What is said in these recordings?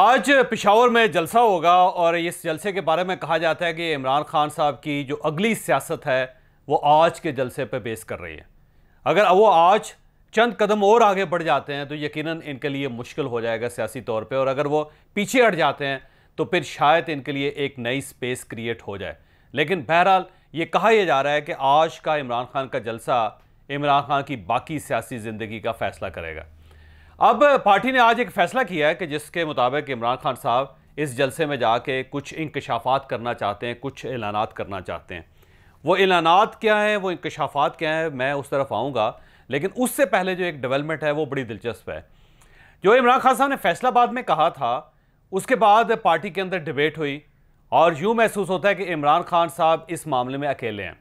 आज पिशावर में जलसा होगा और इस जलसे के बारे में कहा जाता है कि इमरान खान साहब की जो अगली सियासत है वो आज के जलसे पर बेस कर रही है अगर वो आज चंद कदम और आगे बढ़ जाते हैं तो यकीनन इनके लिए मुश्किल हो जाएगा सियासी तौर पे और अगर वो पीछे हट जाते हैं तो फिर शायद इनके लिए एक नई स्पेस क्रिएट हो जाए लेकिन बहरहाल ये कहा यह जा रहा है कि आज का इमरान खान का जलसा इमरान खान की बाकी सियासी ज़िंदगी का फैसला करेगा अब पार्टी ने आज एक फैसला किया है कि जिसके मुताबिक इमरान खान साहब इस जलसे में जाके कुछ इंकशाफात करना चाहते हैं कुछ ऐलानात करना चाहते हैं वो ऐलानात क्या हैं वो इंकशाफात क्या हैं मैं उस तरफ आऊँगा लेकिन उससे पहले जो एक डेवलपमेंट है वो बड़ी दिलचस्प है जो इमरान खान साहब ने फैसलाबाद में कहा था उसके बाद पार्टी के अंदर डिबेट हुई और यूँ महसूस होता है कि इमरान खान साहब इस मामले में अकेले हैं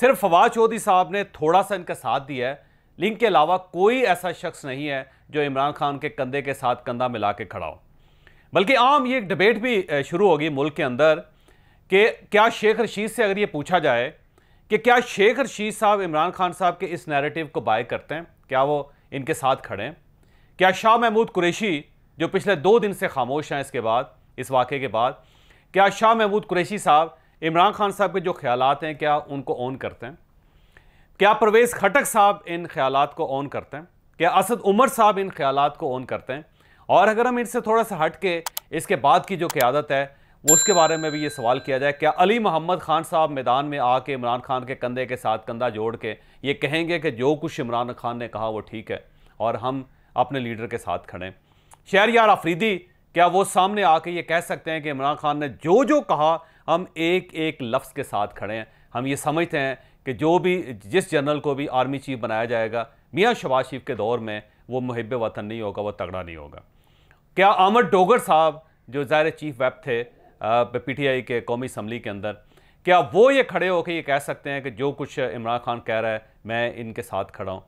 सिर्फ फवाद चौधरी साहब ने थोड़ा सा इनका साथ दिया है लिंक के अलावा कोई ऐसा शख्स नहीं है जो इमरान खान के कंधे के साथ कंधा मिला के खड़ा हो बल्कि आम ये एक डिबेट भी शुरू होगी मुल्क के अंदर कि क्या शेख रशीद से अगर ये पूछा जाए कि क्या शेख रशीद साहब इमरान खान साहब के इस नैरेटिव को बाय करते हैं क्या वो इनके साथ खड़े हैं क्या शाह महमूद कुरैशी जो पिछले दो दिन से खामोश हैं इसके बाद इस वाक़े के बाद क्या शाह महमूद कुरैशी साहब इमरान खान साहब के जो ख्याल हैं क्या उनको ऑन करते हैं क्या परवेज़ खटक साहब इन ख्याल को ऑन करते हैं क्या असद उमर साहब इन ख्याल को ऑन करते हैं और अगर हम इनसे थोड़ा सा हट के इसके बाद की जो क्यादत है वो उसके बारे में भी ये सवाल किया जाए क्या अली मोहम्मद खान साहब मैदान में आके इमरान खान के कंधे के साथ कंधा जोड़ के ये कहेंगे कि जो कुछ इमरान खान ने कहा वो ठीक है और हम अपने लीडर के साथ खड़े शहर यार आफरीदी क्या वो सामने आके ये कह सकते हैं कि इमरान खान ने जो जो कहा हम एक एक लफ्ज़ के साथ खड़े हैं हम ये समझते हैं कि जो भी जिस जनरल को भी आर्मी चीफ बनाया जाएगा मियाँ शबाज शरीफ के दौर में वो मुहब वतन नहीं होगा वो तगड़ा नहीं होगा क्या आमद डोगर साहब जो ज़ाहिर चीफ वेब थे पी टी आई के कौमी असम्बली के अंदर क्या वो ये खड़े होकर ये कह सकते हैं कि जो कुछ इमरान खान कह रहा है मैं इनके साथ खड़ा हूँ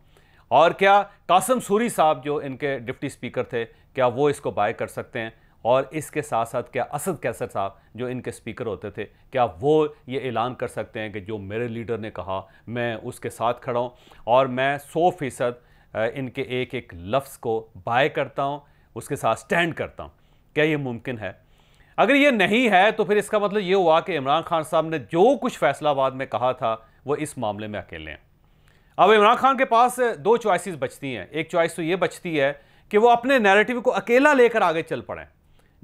और क्या कासम सूरी साहब जो इनके डिप्टी स्पीकर थे क्या वो इसको बाय कर सकते हैं और इसके साथ साथ क्या असद कैसर साहब जो इनके स्पीकर होते थे क्या वो ये ऐलान कर सकते हैं कि जो मेरे लीडर ने कहा मैं उसके साथ खड़ा हूँ और मैं सौ फ़ीसद इनके एक एक लफ्ज़ को बाय करता हूँ उसके साथ स्टैंड करता हूँ क्या ये मुमकिन है अगर ये नहीं है तो फिर इसका मतलब ये हुआ कि इमरान खान साहब ने जो कुछ फैसलाबाद में कहा था वो इस मामले में अकेले हैं अब इमरान खान के पास दो चॉइसेस बचती हैं एक चॉइस तो ये बचती है कि वो अपने नैरेटिव को अकेला लेकर आगे चल पड़ें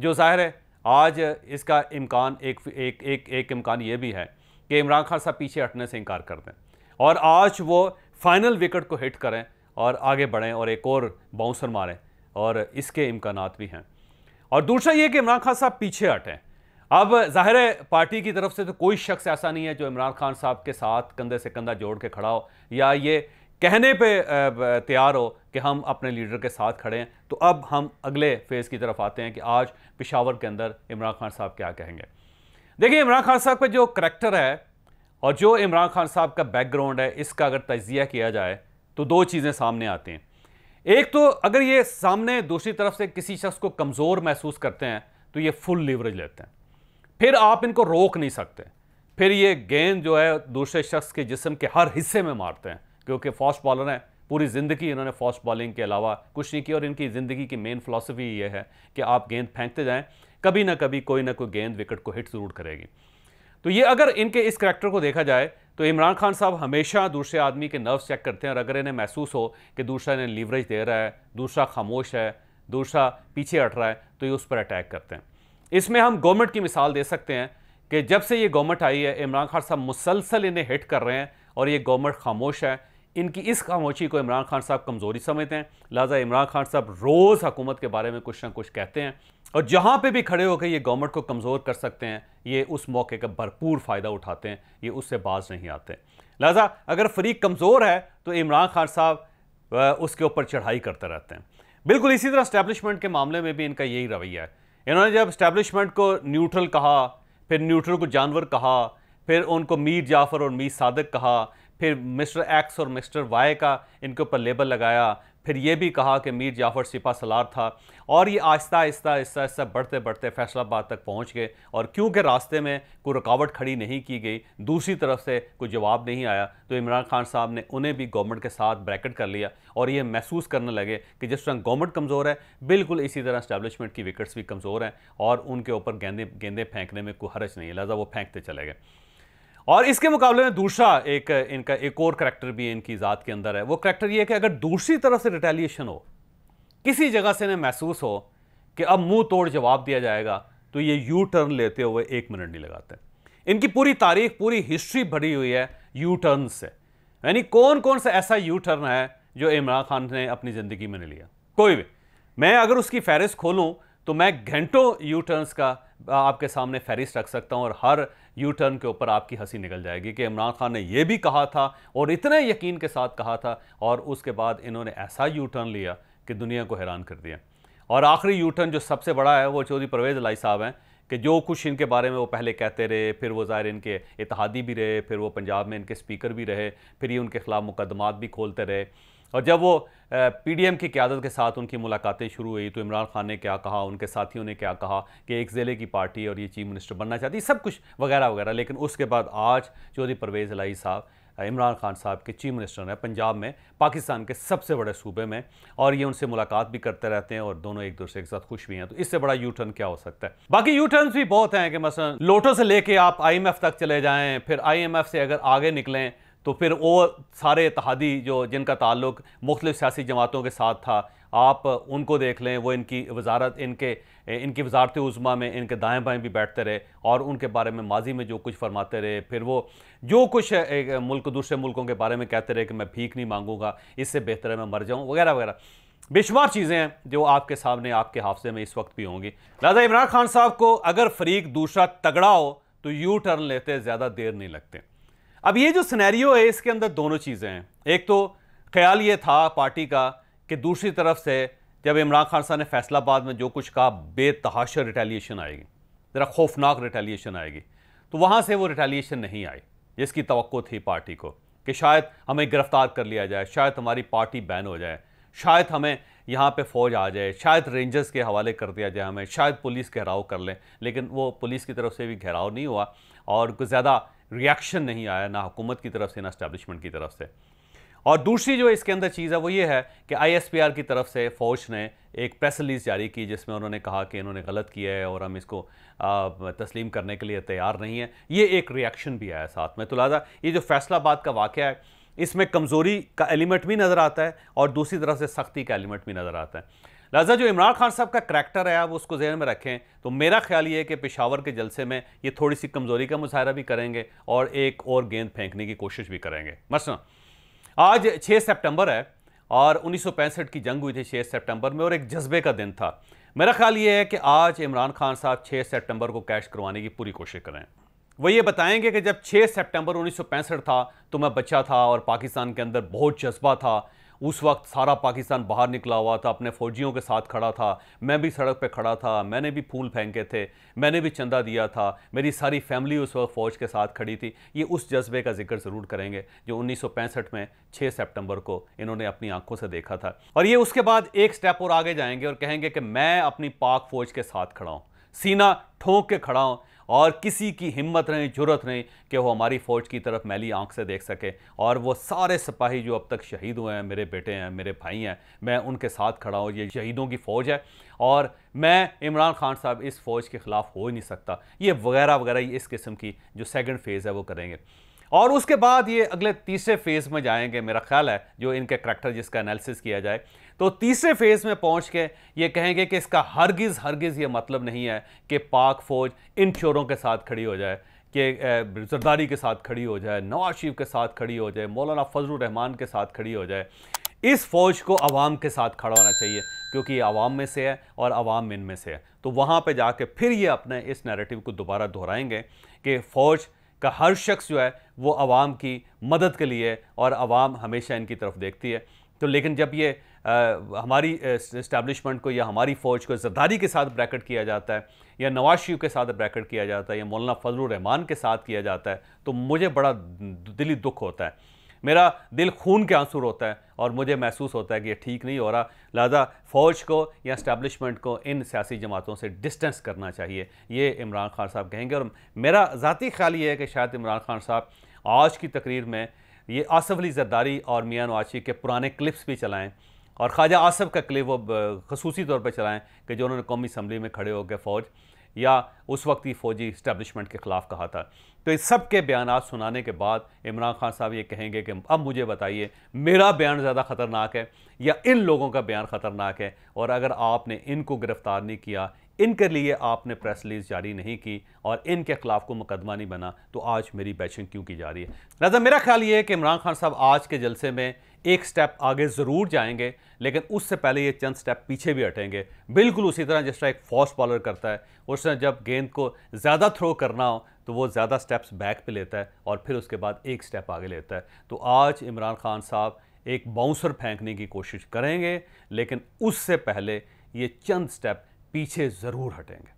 जो ज़ाहिर है आज इसका इम्कान एक एक एक एक इम्कान ये भी है कि इमरान खान साहब पीछे हटने से इनकार कर दें और आज वो फाइनल विकेट को हिट करें और आगे बढ़ें और एक और बाउंसर मारें और इसके इम्कान भी हैं और दूसरा ये कि इमरान खान साहब पीछे हटें अब ज़ाहिर है पार्टी की तरफ से तो कोई शख्स ऐसा नहीं है जो इमरान खान साहब के साथ कंधे से कंधा जोड़ के खड़ा हो या ये कहने पे तैयार हो कि हम अपने लीडर के साथ खड़े हैं तो अब हम अगले फेज़ की तरफ आते हैं कि आज पिशावर के अंदर इमरान खान साहब क्या कहेंगे देखिए इमरान खान साहब का जो करैक्टर है और जो इमरान खान साहब का बैकग्राउंड है इसका अगर तजिया किया जाए तो दो चीज़ें सामने आती हैं एक तो अगर ये सामने दूसरी तरफ से किसी शख्स को कमज़ोर महसूस करते हैं तो ये फुल लिवरेज लेते हैं फिर आप इनको रोक नहीं सकते फिर ये गेंद जो है दूसरे शख्स के जिसम के हर हिस्से में मारते हैं क्योंकि फास्ट बॉलर हैं पूरी ज़िंदगी इन्होंने फास्ट बॉलिंग के अलावा कुछ नहीं किया और इनकी ज़िंदगी की मेन फ़िलासफ़ी ये है कि आप गेंद फेंकते जाएँ कभी ना कभी कोई ना कोई गेंद विकेट को हिट ज़रूर करेगी तो ये अगर इनके इस करैक्टर को देखा जाए तो इमरान खान साहब हमेशा दूसरे आदमी के नर्व्स चेक करते हैं और अगर इन्हें महसूस हो कि दूसरा इन्हें लीवरेज दे रहा है दूसरा खामोश है दूसरा पीछे हट रहा है तो ये उस पर अटैक करते हैं इसमें हम गवर्नमेंट की मिसाल दे सकते हैं कि जब से ये गवर्नमेंट आई है इमरान खान साहब मुसलसल इन्हें हिट कर रहे हैं और ये गवर्नमेंट खामोश है इनकी इस खामोशी को इमरान खान साहब कमज़ोरी समझते हैं लिहाजा इमरान खान साहब रोज़ हकूमत के बारे में कुछ ना कुछ कहते हैं और जहाँ पे भी खड़े होकर ये गवर्नमेंट को कमज़ोर कर सकते हैं ये उस मौके का भरपूर फ़ायदा उठाते हैं ये उससे बाज नहीं आते लिहाजा अगर फरीक कमज़ोर है तो इमरान खान साहब उसके ऊपर चढ़ाई करते रहते हैं बिल्कुल इसी तरह स्टैब्लिशमेंट के मामले में भी इनका यही रवैया है इन्होंने जब स्टैब्लिशमेंट को न्यूट्रल कहा फिर न्यूट्रल को जानवर कहा फिर उनको मीर जाफ़र और मीर सादक कहा फिर मिस्टर एक्स और मिस्टर वाई का इनके ऊपर लेबल लगाया फिर ये भी कहा कि मीर जाफ़र सिपा सलार था और ये आहिस्ता आहिस्ता आहिस्ता आहिस्ता बढ़ते बढ़ते फैसलाबाद तक पहुंच गए और क्योंकि रास्ते में कोई रुकावट खड़ी नहीं की गई दूसरी तरफ से कोई जवाब नहीं आया तो इमरान खान साहब ने उन्हें भी गवर्नमेंट के साथ ब्रैकेट कर लिया और ये महसूस करने लगे कि जिस तरह गवर्नमेंट कमज़ोर है बिल्कुल इसी तरह इस्टेबलिशमेंट की विकेट्स भी कमज़ोर हैं और उनके ऊपर गेंदे गेंदे फेंकने में कोई हरज नहीं लिहाजा वो फेंकते चले गए और इसके मुकाबले में दूसरा एक इनका एक और करेक्टर भी इनकी ज़ात के अंदर है वो करैक्टर ये है कि अगर दूसरी तरफ से रिटेलिएशन हो किसी जगह से इन्हें महसूस हो कि अब मुंह तोड़ जवाब दिया जाएगा तो ये यू टर्न लेते हुए एक मिनट नहीं लगाते इनकी पूरी तारीख पूरी हिस्ट्री भरी हुई है यू टर्न से यानी कौन कौन सा ऐसा यू टर्न है जो इमरान खान ने अपनी ज़िंदगी में नहीं लिया कोई भी मैं अगर उसकी फहरिस्त खोलूँ तो मैं घंटों यू टर्नस का आपके सामने फहरिस्त रख सकता हूँ और हर यू टर्न के ऊपर आपकी हंसी निकल जाएगी कि इमरान खान ने यह भी कहा था और इतने यकीन के साथ कहा था और उसके बाद इन्होंने ऐसा यू टर्न लिया कि दुनिया को हैरान कर दिया और आखिरी यू टर्न जो सबसे बड़ा है वो चौधरी परवेज़ लाई साहब हैं कि जो कुछ इनके बारे में वो पहले कहते रहे फिर वो ज़ाहिर इनके इतिहादी भी रहे फिर वो पंजाब में इनके स्पीकर भी रहे फिर ये उनके ख़िलाफ़ मुकदमात भी खोलते रहे और जब वो पीडीएम की क्यादत के साथ उनकी मुलाकातें शुरू हुई तो इमरान खान ने क्या कहा उनके साथियों ने क्या कहा कि एक ज़िले की पार्टी और ये चीफ मिनिस्टर बनना चाहती सब कुछ वगैरह वगैरह लेकिन उसके बाद आज चौधरी परवेज़ अलाई साहब इमरान खान साहब के चीफ मिनिस्टर हैं पंजाब में पाकिस्तान के सबसे बड़े सूबे में और ये उनसे मुलाकात भी करते रहते हैं और दोनों एक दूसरे के साथ खुश भी हैं तो इससे बड़ा यू टर्न क्या हो सकता है बाकी यू टर्न भी बहुत हैं कि मसलन लोटो से लेके आप आई तक चले जाएँ फिर आई से अगर आगे निकलें तो फिर वो सारे इतिहादी जो जिनका ताल्लुक मुख्तु सियासी जमातों के साथ था आप उनको देख लें वो इनकी वजारत इनके इनकी वजारत उज़मा में इनके दाएँ बाएँ भी बैठते रहे और उनके बारे में माजी में जो कुछ फरमाते रहे फिर वो जो कुछ मुल्क दूसरे मुल्कों के बारे में कहते रहे कि मैं भीख नहीं मांगूंगा इससे बेहतर है मैं मर जाऊँ वगैरह वगैरह बेशुमार चीज़ें हैं जो आपके सामने आपके हाफसे में इस वक्त भी होंगी लिहाजा इमरान खान साहब को अगर फरीक दूसरा तगड़ा हो तो यू टर्न लेते ज़्यादा देर नहीं लगते अब ये जो सिनेरियो है इसके अंदर दोनों चीज़ें हैं एक तो ख्याल ये था पार्टी का कि दूसरी तरफ से जब इमरान खान साहब ने फैसलाबाद में जो कुछ कहा बेतहाशा रिटेलिएशन आएगी ज़रा खौफनाक रिटेलिएशन आएगी तो वहाँ से वो रिटेलिएशन नहीं आई जिसकी तो थी पार्टी को कि शायद हमें गिरफ़्तार कर लिया जाए शायद हमारी पार्टी बैन हो जाए शायद हमें यहाँ पे फौज आ जाए शायद रेंजर्स के हवाले कर दिया जाए हमें शायद पुलिस घेराव कर लें लेकिन वो पुलिस की तरफ से भी घेराव नहीं हुआ और कुछ ज़्यादा रिएक्शन नहीं आया ना हुकूमत की तरफ से ना इस्टेब्लिशमेंट की तरफ से और दूसरी जो इसके अंदर चीज़ है वो ये है कि आईएसपीआर की तरफ से फ़ौज ने एक प्रेस रिलीज़ जारी की जिसमें उन्होंने कहा कि इन्होंने गलत किया है और हम इसको तस्लीम करने के लिए तैयार नहीं है ये एक रिएक्शन भी आया साथ में तो लिहाजा ये जो फैसलाबाद का वाक़ है इसमें कमज़ोरी का एलिमेंट भी नज़र आता है और दूसरी तरफ से सख्ती का एलिमेंट भी नज़र आता है लिहाजा जो इमरान खान साहब का करैक्टर है आप उसको जहन में रखें तो मेरा ख्याल ये है कि पेशावर के जलसे में ये थोड़ी सी कमज़ोरी का मुजाहरा भी करेंगे और एक और गेंद फेंकने की कोशिश भी करेंगे मसला आज छः सेप्टेम्बर है और उन्नीस की जंग हुई थी छः सेप्टेम्बर में और एक जज्बे का दिन था मेरा ख्याल ये है कि आज इमरान खान साहब छः सेप्टेम्बर को कैश करवाने की पूरी कोशिश करें वो ये बताएंगे कि जब उन्नीस सौ पैंसठ था तो मैं बच्चा था और पाकिस्तान के अंदर बहुत जज्बा था उस वक्त सारा पाकिस्तान बाहर निकला हुआ था अपने फौजियों के साथ खड़ा था मैं भी सड़क पे खड़ा था मैंने भी फूल फेंके थे मैंने भी चंदा दिया था मेरी सारी फैमिली उस वक्त फ़ौज के साथ खड़ी थी ये उस जज्बे का जिक्र ज़रूर करेंगे जो 1965 में 6 सितंबर को इन्होंने अपनी आंखों से देखा था और ये उसके बाद एक स्टेप और आगे जाएंगे और कहेंगे कि मैं अपनी पाक फ़ौज के साथ खड़ा हूँ सीना ठोंक के खड़ा हूँ और किसी की हिम्मत नहीं जरूरत नहीं कि वो हमारी फ़ौज की तरफ मैली आंख से देख सके और वो सारे सिपाही जो अब तक शहीद हुए हैं मेरे बेटे हैं मेरे भाई हैं मैं उनके साथ खड़ा हूँ ये शहीदों की फ़ौज है और मैं इमरान खान साहब इस फ़ौज के ख़िलाफ़ हो ही नहीं सकता ये वगैरह वगैरह इस किस्म की जो सेकेंड फ़ेज़ है वो करेंगे और उसके बाद ये अगले तीसरे फेज़ में जाएंगे मेरा ख्याल है जो इनके करैक्टर जिसका एनालिसिस किया जाए तो तीसरे फेज में पहुंच के ये कहेंगे कि इसका हरगिज़ हरगिज़ ये मतलब नहीं है कि पाक फ़ौज इन चोरों के साथ खड़ी हो जाए कि जरदारी के साथ खड़ी हो जाए नवाज शरीफ के साथ खड़ी हो जाए मौलाना फजल रहमान के साथ खड़ी हो जाए इस फौज को आवाम के साथ खड़ा होना चाहिए क्योंकि ये आवाम में से है और आवाम इन में से है तो वहाँ पर जाके फिर ये अपने इस नैरेटिव को दोबारा दोहराएंगे कि फ़ौज का हर शख्स जो है वो आवाम की मदद के लिए और आवाम हमेशा इनकी तरफ देखती है तो लेकिन जब ये हमारी इस्टेब्लिशमेंट को या हमारी फ़ौज को जरदारी के साथ ब्रैकेट किया जाता है या नवाज शरीफ के साथ ब्रैकेट किया जाता है या मौलाना फजल रहमान के साथ किया जाता है तो मुझे बड़ा दिली दुख होता है मेरा दिल खून के आंसू होता है और मुझे महसूस होता है कि ये ठीक नहीं हो रहा लिहाजा फ़ौज को या इस्टेबलिशमेंट को इन सियासी जमातों से डिस्टेंस करना चाहिए ये इमरान खान साहब कहेंगे और मेरा ज़ाती ख्याल ये है कि शायद इमरान खान साहब आज की तकरीर में ये आसफ़ अली जरदारी और मियाँ नवाशी के पुराने क्लिप्स भी चलाएँ और ख्वाजा आसफ का क्लिप वो खसूसी तौर पर चलाएँ कि जो उन्होंने कौमी असम्बली में खड़े हो गए फ़ौज या उस वक्त ही फ़ौजी इस्टबलिशमेंट के ख़िलाफ़ कहा था तो इस सब के बयान सुनाने के बाद इमरान खान साहब ये कहेंगे कि अब मुझे बताइए मेरा बयान ज़्यादा ख़तरनाक है या इन लोगों का बयान ख़तरनाक है और अगर आपने इनको गिरफ़्तार नहीं किया इनके लिए आपने प्रेस रिलीज़ जारी नहीं की और इनके खिलाफ को मुकदमा नहीं बना तो आज मेरी बैचिंग क्यों की जा रही है लिजा मेरा ख्याल ये है कि इमरान खान साहब आज के जलसे में एक स्टेप आगे ज़रूर जाएंगे लेकिन उससे पहले ये चंद स्टेप पीछे भी हटेंगे बिल्कुल उसी तरह जिस तरह एक फास्ट बॉलर करता है उसने जब गेंद को ज़्यादा थ्रो करना हो तो वो ज़्यादा स्टेप्स बैक पे लेता है और फिर उसके बाद एक स्टेप आगे लेता है तो आज इमरान खान साहब एक बाउंसर फेंकने की कोशिश करेंगे लेकिन उससे पहले ये चंद स्टेप पीछे ज़रूर हटेंगे